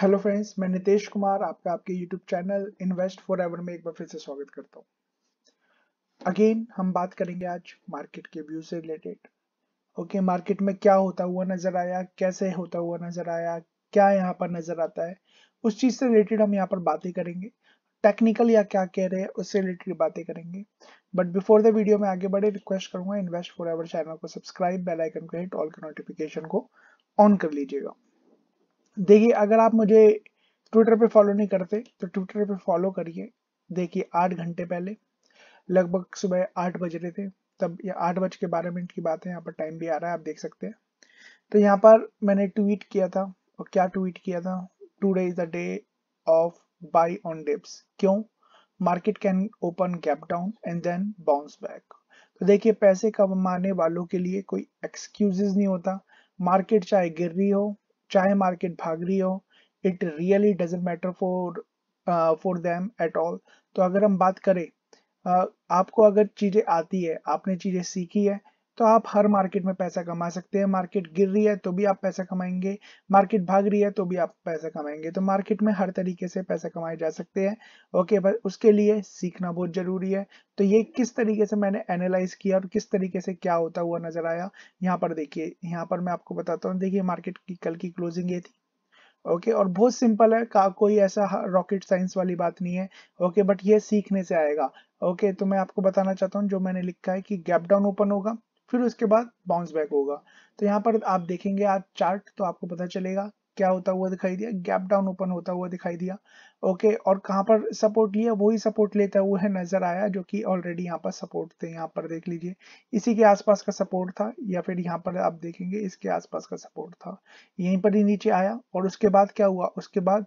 hello friends मैं नितेश कुमार आपका आपके YouTube channel Invest Forever में एक बार फिर से स्वागत करता हूँ अगेन हम बात करेंगे आज मार्केट के व्यू से रिलेटेड ओके मार्केट में क्या होता हुआ नजर आया कैसे होता हुआ नजर आया क्या यहाँ पर नजर आता है उस चीज से रिलेटेड हम यहाँ पर बातें करेंगे टेक्निकल या क्या कह रहे हैं उससे रिलेटेड बातें करेंगे बट बिफोर द वीडियो में आगे बढ़े रिक्वेस्ट करूंगा इन्वेस्ट फॉर एवर चैनल को सब्सक्राइब बेलाइकन को हिट ऑल के नोटिफिकेशन को ऑन कर लीजिएगा देखिए अगर आप मुझे ट्विटर पे फॉलो नहीं करते तो ट्विटर पे फॉलो करिए देखिए आठ घंटे पहले लगभग सुबह आठ बज रहे थे तब ये आठ बज के बारह मिनट की बात है यहाँ पर टाइम भी आ रहा है आप देख सकते हैं तो यहाँ पर मैंने ट्वीट किया था और क्या ट्वीट किया था today is the day of buy on dips क्यों market can open gap down and then bounce back तो देखिए पैसे कमाने वालों के लिए कोई एक्सक्यूजेज नहीं होता मार्केट चाहे गिर रही हो चाहे मार्केट भाग रही हो it really doesn't matter for for them at all तो अगर हम बात करें uh, आपको अगर चीज़ें आती है आपने चीज़ें सीखी है तो आप हर मार्केट में पैसा कमा सकते हैं मार्केट गिर रही है तो भी आप पैसा कमाएंगे मार्केट भाग रही है तो भी आप पैसा कमाएंगे तो मार्केट में हर तरीके से पैसा कमाए जा सकते हैं ओके पर उसके लिए सीखना बहुत जरूरी है तो ये किस तरीके से मैंने एनालाइज किया और किस तरीके से क्या होता हुआ नजर आया यहाँ पर देखिए यहाँ पर मैं आपको बताता हूँ देखिए मार्केट की कल की क्लोजिंग ये थी ओके okay, और बहुत सिंपल है का कोई ऐसा रॉकेट साइंस वाली बात नहीं है ओके okay, बट ये सीखने से आएगा ओके okay, तो मैं आपको बताना चाहता हूँ जो मैंने लिखा है कि गैप डाउन ओपन होगा फिर उसके बाद बाउंस बैक होगा तो यहाँ पर आप देखेंगे आप चार्ट तो आपको पता चलेगा क्या होता हुआ दिखाई दिया गैप डाउन ओपन होता हुआ दिखाई दिया ओके और कहाँ पर सपोर्ट लिया वही सपोर्ट लेता हुआ है नजर आया जो कि ऑलरेडी यहाँ पर सपोर्ट थे यहाँ पर देख लीजिए इसी के आसपास का सपोर्ट था या फिर यहाँ पर आप देखेंगे इसके आसपास का सपोर्ट था यहीं पर ही नीचे आया और उसके बाद क्या हुआ उसके बाद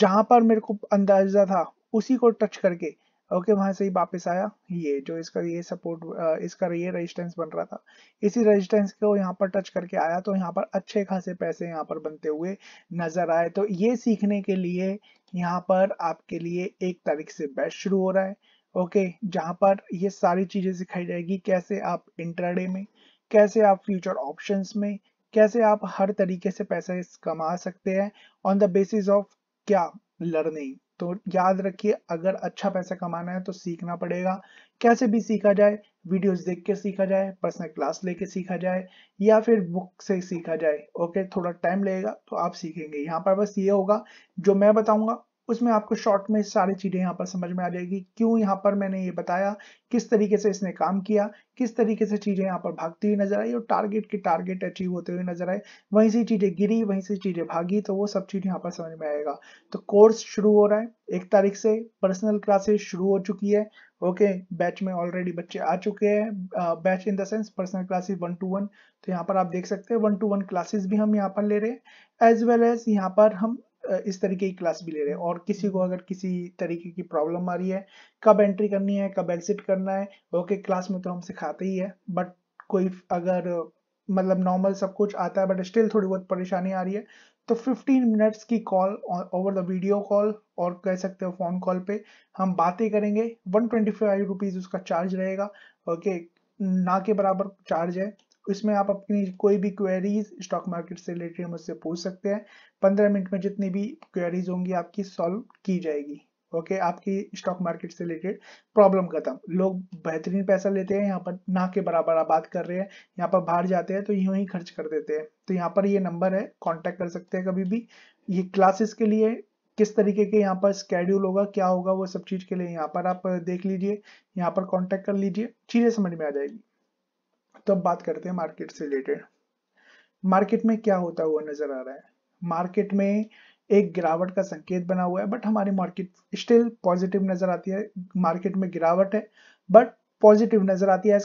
जहां पर मेरे को अंदाजा था उसी को टच करके ओके वहां से ही वापस आया ये जो इसका ये सपोर्ट इसका ये रेजिस्टेंस बन रहा था इसी रेजिस्टेंस को यहाँ पर टच करके आया तो यहाँ पर अच्छे खासे पैसे यहाँ पर बनते हुए नजर आए तो ये सीखने के लिए यहाँ पर आपके लिए एक तारीख से बैच शुरू हो रहा है ओके जहाँ पर ये सारी चीजें सिखाई जाएगी कैसे आप इंटरडे में कैसे आप फ्यूचर ऑप्शन में कैसे आप हर तरीके से पैसे कमा सकते हैं ऑन द बेसिस ऑफ क्या लर्निंग तो याद रखिए अगर अच्छा पैसा कमाना है तो सीखना पड़ेगा कैसे भी सीखा जाए वीडियोस देख के सीखा जाए पर्सनल क्लास लेके सीखा जाए या फिर बुक से सीखा जाए ओके थोड़ा टाइम लगेगा तो आप सीखेंगे यहाँ पर बस ये होगा जो मैं बताऊंगा उसमें आपको शॉर्ट में सारी चीज़ें यहाँ पर समझ में आ जाएगी क्यों यहाँ पर मैंने ये बताया किस तरीके से इसने काम किया किस तरीके से चीज़ें यहाँ पर भागती हुई नजर आई और टारगेट की टारगेट अचीव होते हुए नजर आए वहीं से चीज़ें गिरी वहीं से चीज़ें भागी तो वो सब चीज़ यहाँ पर समझ में आएगा तो कोर्स शुरू हो रहा है एक तारीख से पर्सनल क्लासेस शुरू हो चुकी है ओके okay, बैच में ऑलरेडी बच्चे आ चुके हैं batch in the sense personal classes one to one तो यहाँ पर आप देख सकते हैं वन टू वन क्लासेस भी हम यहाँ पर ले रहे हैं एज वेल एज यहाँ पर हम इस तरीके की क्लास भी ले रहे हैं और किसी को अगर किसी तरीके की प्रॉब्लम आ रही है कब एंट्री करनी है कब एग्जिट करना है ओके क्लास में तो हम सिखाते ही है बट कोई अगर मतलब नॉर्मल सब कुछ आता है बट स्टिल थोड़ी बहुत परेशानी आ रही है तो 15 मिनट्स की call over the video call और कह सकते हो फोन कॉल पे हम बातें करेंगे वन ट्वेंटी फाइव रुपीज़ उसका चार्ज रहेगा ओके ना के बराबर चार्ज है इसमें आप अपनी कोई भी क्वेरीज स्टॉक मार्केट से रिलेटेड मुझसे पूछ सकते हैं पंद्रह मिनट में जितनी भी क्वेरीज होंगी आपकी सॉल्व की जाएगी ओके okay, आपकी स्टॉक मार्केट से रिलेटेड प्रॉब्लम खत्म लोग बेहतरीन पैसा लेते हैं यहाँ पर ना के बराबर आप बात कर रहे हैं यहाँ पर बाहर जाते हैं तो यूं ही खर्च कर देते हैं तो यहाँ पर ये नंबर है कांटेक्ट कर सकते हैं कभी भी ये क्लासेस के लिए किस तरीके के यहाँ पर स्केड्यूल होगा क्या होगा वो सब चीज के लिए यहाँ पर आप देख लीजिए यहाँ पर कॉन्टेक्ट कर लीजिए चीजें समझ में आ जाएगी तो अब बात करते हैं मार्केट से रिलेटेड मार्केट में क्या होता हुआ नजर आ रहा है मार्केट में एक गिरावट का संकेत बना हुआ है बट हमारी मार्केट स्टिल पॉजिटिव नजर आती है मार्केट में गिरावट है बट पॉजिटिव नजर आती है as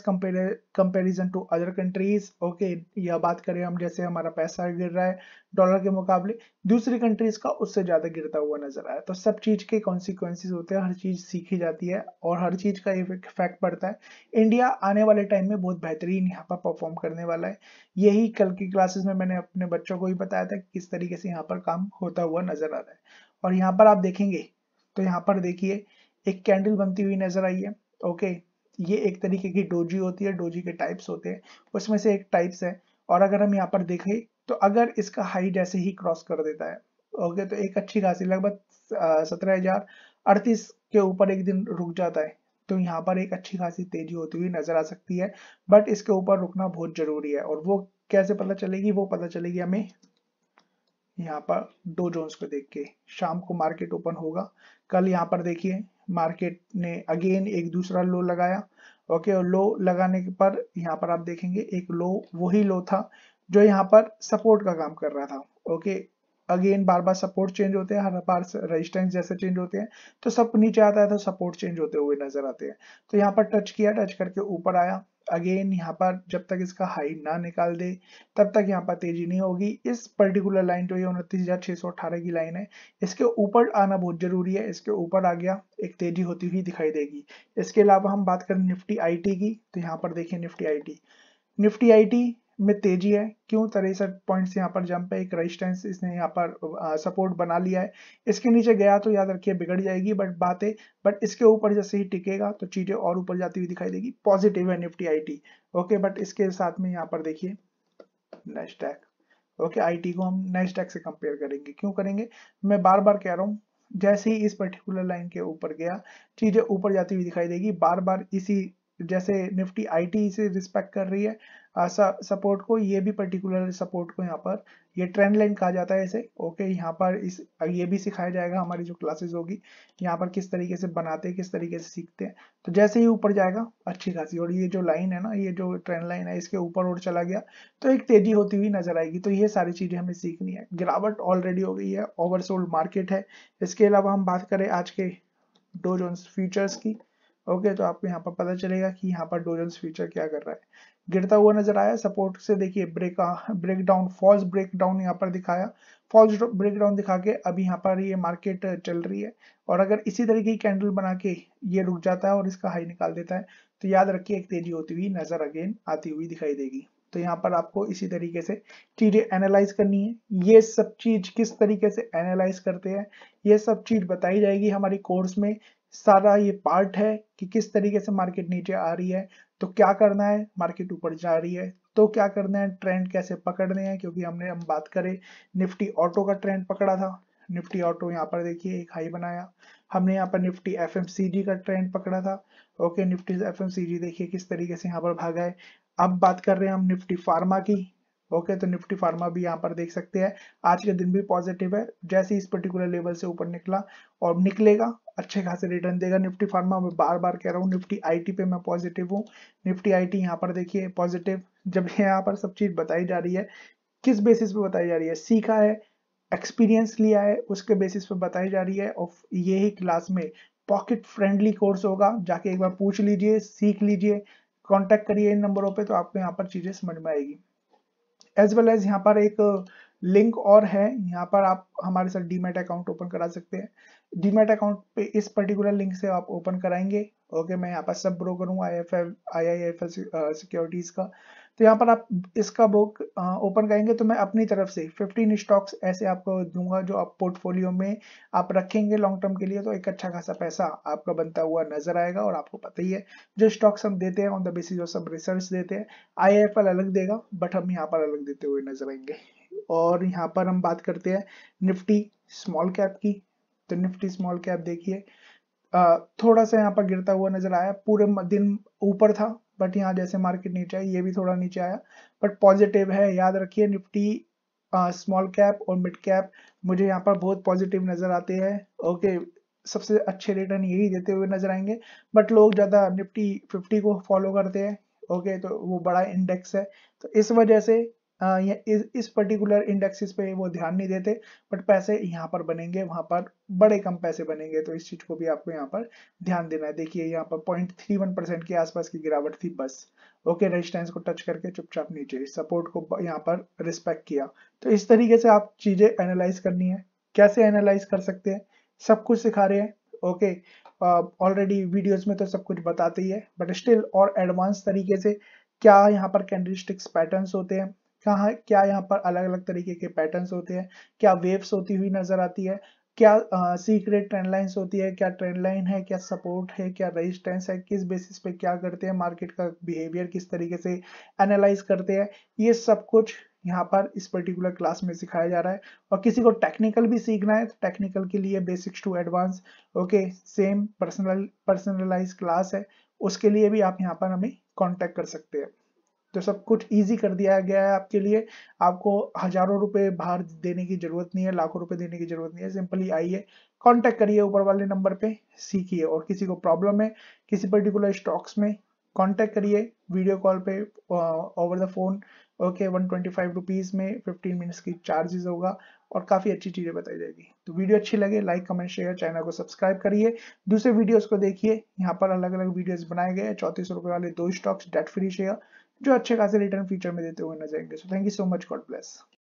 comparison to other countries okay यह बात करें हम जैसे हमारा पैसा गिर रहा है डॉलर के मुकाबले दूसरी कंट्रीज का उससे ज्यादा गिरता हुआ नजर आया तो सब चीज के कॉन्सिक्वेंसेज होते हैं हर चीज सीखी जाती है और हर चीज का इफेक्ट पड़ता है इंडिया आने वाले टाइम में बहुत बेहतरीन यहाँ पर परफॉर्म करने वाला है यही कल की क्लासेस में मैंने अपने बच्चों को भी बताया था कि किस तरीके से यहाँ पर काम होता हुआ नजर आ रहा है और यहाँ पर आप देखेंगे तो यहाँ पर देखिए एक कैंडल बनती हुई नजर आई है ओके ये एक तरीके की डोजी होती है डोजी के टाइप्स होते हैं उसमें से एक टाइप्स है और अगर हम यहाँ पर देखें तो अगर इसका हाइट ऐसे ही क्रॉस कर देता है ओके तो एक अच्छी खासी लगभग सत्रह हजार अड़तीस के ऊपर एक दिन रुक जाता है तो यहाँ पर एक अच्छी खासी तेजी होती हुई नजर आ सकती है बट इसके ऊपर रुकना बहुत जरूरी है और वो कैसे पता चलेगी वो पता चलेगी हमें यहाँ पर डो जोन्स को देख के शाम को मार्केट ओपन होगा कल यहाँ पर देखिए मार्केट ने अगेन एक दूसरा लो लगाया ओके और लो लगाने के पर यहाँ पर आप देखेंगे एक लो वही लो था जो यहाँ पर सपोर्ट का काम कर रहा था ओके अगेन बार बार सपोर्ट चेंज होते हैं हर बार रेजिस्टेंस जैसे चेंज होते हैं तो सब नीचे आता है तो सपोर्ट चेंज होते हुए नजर आते हैं तो यहाँ पर टच किया टच करके ऊपर आया अगेन यहाँ पर जब तक इसका हाई ना निकाल दे तब तक यहाँ पर तेजी नहीं होगी इस पर्टिकुलर लाइन जो ये उनतीस हजार छह सौ अठारह की लाइन है इसके ऊपर आना बहुत जरूरी है इसके ऊपर आ गया एक तेजी होती हुई दिखाई देगी इसके अलावा हम बात करें निफ्टी आईटी की तो यहाँ पर देखिए निफ्टी आईटी निफ्टी आईटी में तेजी है क्यों तिरसठ पॉइंट यहाँ पर जंप है एक रेजिस्टेंस इसने यहाँ पर सपोर्ट बना लिया है इसके नीचे गया तो याद रखिए बिगड़ जाएगी बट बातें बट इसके ऊपर जैसे ही टिकेगा तो चीजें और ऊपर जाती हुई दिखाई देगी पॉजिटिव है निफ्टी आई ओके बट इसके साथ में यहाँ पर देखिए नेस्टैक ओके आईटी को हम नेस्टैक से कंपेयर करेंगे क्यों करेंगे मैं बार बार कह रहा हूँ जैसे ही इस पर्टिकुलर लाइन के ऊपर गया चीजें ऊपर जाती हुई दिखाई देगी बार बार इसी जैसे निफ्टी आईटी से रिस्पेक्ट कर रही है सपोर्ट को ये भी पर्टिकुलर सपोर्ट को यहाँ पर ये ट्रेंड लाइन कहा जाता है इसे ओके यहाँ पर इस ये भी सिखाया जाएगा हमारी जो क्लासेस होगी यहाँ पर किस तरीके से बनाते हैं किस तरीके से सीखते हैं तो जैसे ही ऊपर जाएगा अच्छी खासी और ये जो लाइन है ना ये जो ट्रेंड लाइन है इसके ऊपर और चला गया तो एक तेजी होती हुई नजर आएगी तो ये सारी चीजें हमें सीखनी है गिरावट ऑलरेडी हो गई है ओवरसोल्ड मार्केट है इसके अलावा हम बात करें आज के डो जोन्स फ्यूचर्स की ओके तो आपको यहाँ पर पता चलेगा कि यहाँ पर डोजेंस फ्यूचर क्या कर रहा है गिरता हुआ नजर आया सपोर्ट से देखिए break break down false break down यहाँ पर दिखाया फॉल्स ब्रेक डाउन दिखा के अभी यहाँ पर ये मार्केट चल रही है और अगर इसी तरीके की कैंडल बना के ये रुक जाता है और इसका हाई निकाल देता है तो याद रखिए एक तेजी होती हुई नजर अगेन आती हुई दिखाई देगी तो यहाँ पर आपको इसी तरीके से चीजें एनालाइज करनी है ये सब चीज किस तरीके से एनालाइज करते हैं ये सब चीज बताई जाएगी हमारी कोर्स में सारा ये पार्ट है कि किस तरीके से मार्केट नीचे आ रही है तो क्या करना है मार्केट ऊपर जा रही है तो क्या करना है ट्रेंड कैसे पकड़ने हैं क्योंकि हमने हम बात करें निफ्टी ऑटो का ट्रेंड पकड़ा था निफ्टी ऑटो यहाँ पर देखिए एक हाई बनाया हमने यहाँ पर निफ्टी एफ का ट्रेंड पकड़ा था ओके निफ्टी एफ देखिए किस तरीके से यहाँ पर भागा है अब बात कर रहे हैं हम निफ्टी फार्मा की ओके तो निफ्टी फार्मा भी यहाँ पर देख सकते हैं आज के दिन भी पॉजिटिव है जैसे इस पर्टिकुलर लेवल से ऊपर निकला और निकलेगा अच्छे खासे रिटर्न देगा निफ्टी फार्मा में बार बार कह रहा हूँ निफ्टी आईटी पे मैं पॉजिटिव हूँ निफ्टी आईटी यहाँ पर देखिए पॉजिटिव जब यहाँ पर सब चीज बताई जा रही है किस बेसिस पे बताई जा रही है सीखा है एक्सपीरियंस लिया है उसके बेसिस पे बताई जा रही है और ये ही क्लास में पॉकेट फ्रेंडली कोर्स होगा जाके एक बार पूछ लीजिए सीख लीजिए कॉन्टेक्ट करिए इन नंबरों पर तो आपको यहाँ पर चीजें समझ में आएगी एज वेल एज यहाँ पर एक लिंक और है यहाँ पर आप हमारे साथ डीमेट अकाउंट ओपन करा सकते हैं डीमेट अकाउंट पे इस पर्टिकुलर लिंक से आप ओपन कराएंगे ओके मैं यहाँ पर सब ब्रोकर हूँ I F I F securities का तो यहाँ पर आप इसका बुक ओपन करेंगे तो मैं अपनी तरफ से 15 स्टॉक्स ऐसे आपको दूंगा जो आप पोर्टफोलियो में आप रखेंगे लॉन्ग टर्म के लिए तो एक अच्छा खासा पैसा आपका बनता हुआ नजर आएगा और आपको पता ही है जो स्टॉक्स हम देते हैं ऑन द बेसिस ऑफ सब रिसर्च देते हैं आई अलग देगा बट हम यहाँ पर अलग देते हुए नजर आएंगे और यहाँ पर हम बात करते हैं निफ्टी स्मॉल कैप की तो निफ्टी स्मॉल कैप देखिए थोड़ा सा यहाँ पर गिरता हुआ नजर आया पूरे दिन ऊपर था बट यहाँ जैसे मार्केट नीचे आई ये भी थोड़ा नीचे आया बट पॉजिटिव है याद रखिए निफ्टी स्मॉल कैप और मिड कैप मुझे यहाँ पर बहुत पॉजिटिव नजर आते हैं ओके सबसे अच्छे रिटर्न यही देते हुए नजर आएंगे बट लोग ज़्यादा निफ्टी 50 को फॉलो करते हैं ओके तो वो बड़ा इंडेक्स है तो इस वजह से ये इस पर्टिकुलर इंडेक्सिस पे वो ध्यान नहीं देते बट पैसे यहाँ पर बनेंगे वहाँ पर बड़े कम पैसे बनेंगे तो इस चीज़ को भी आपको यहाँ पर ध्यान देना है देखिए यहाँ पर पॉइंट थ्री वन परसेंट के आसपास की गिरावट थी बस ओके रेजिस्टेंस को टच करके चुपचाप नीचे सपोर्ट को यहाँ पर रिस्पेक्ट किया तो इस तरीके से आप चीज़ें एनालाइज करनी है कैसे एनालाइज कर सकते हैं सब कुछ सिखा रहे हैं ओके ऑलरेडी वीडियोज में तो सब कुछ बताते ही है बट स्टिल और एडवांस तरीके से क्या यहाँ पर कैंडलस्टिक्स पैटर्न्स होते हैं कहा क्या यहाँ पर अलग अलग तरीके के पैटर्न्स होते हैं क्या वेव्स होती हुई नजर आती है क्या सीक्रेट ट्रेंड लाइंस होती है क्या ट्रेंड लाइन है क्या सपोर्ट है क्या रेजिस्टेंस है किस बेसिस पे क्या करते हैं मार्केट का बिहेवियर किस तरीके से एनालाइज करते हैं ये सब कुछ यहाँ पर इस पर्टिकुलर क्लास में सिखाया जा रहा है और किसी को टेक्निकल भी सीखना है तो टेक्निकल के लिए basics to advance okay same personal personalize class है उसके लिए भी आप यहाँ पर हमें कॉन्टेक्ट कर सकते हैं तो सब कुछ इजी कर दिया गया है आपके लिए आपको हजारों रुपए बाहर देने की जरूरत नहीं है लाखों रुपए देने की जरूरत नहीं है सिंपली आइए कांटेक्ट करिए ऊपर वाले नंबर पे सीखिए और किसी को प्रॉब्लम है किसी पर्टिकुलर स्टॉक्स में कांटेक्ट करिए वीडियो कॉल पे over the phone okay one twenty five rupees में फिफ्टीन मिनट्स की चार्जेस होगा और काफी अच्छी चीजें बताई जाएगी तो वीडियो अच्छी लगे लाइक कमेंट शेयर चैनल को सब्सक्राइब करिए दूसरे वीडियोस को देखिए यहाँ पर अलग अलग वीडियोस बनाए गए चौतीस रुपए वाले दो स्टॉक्स डेट फ्री शेयर जो अच्छे खासे रिटर्न फ्यूचर में देते हुए नजर आएंगे so thank you so much God bless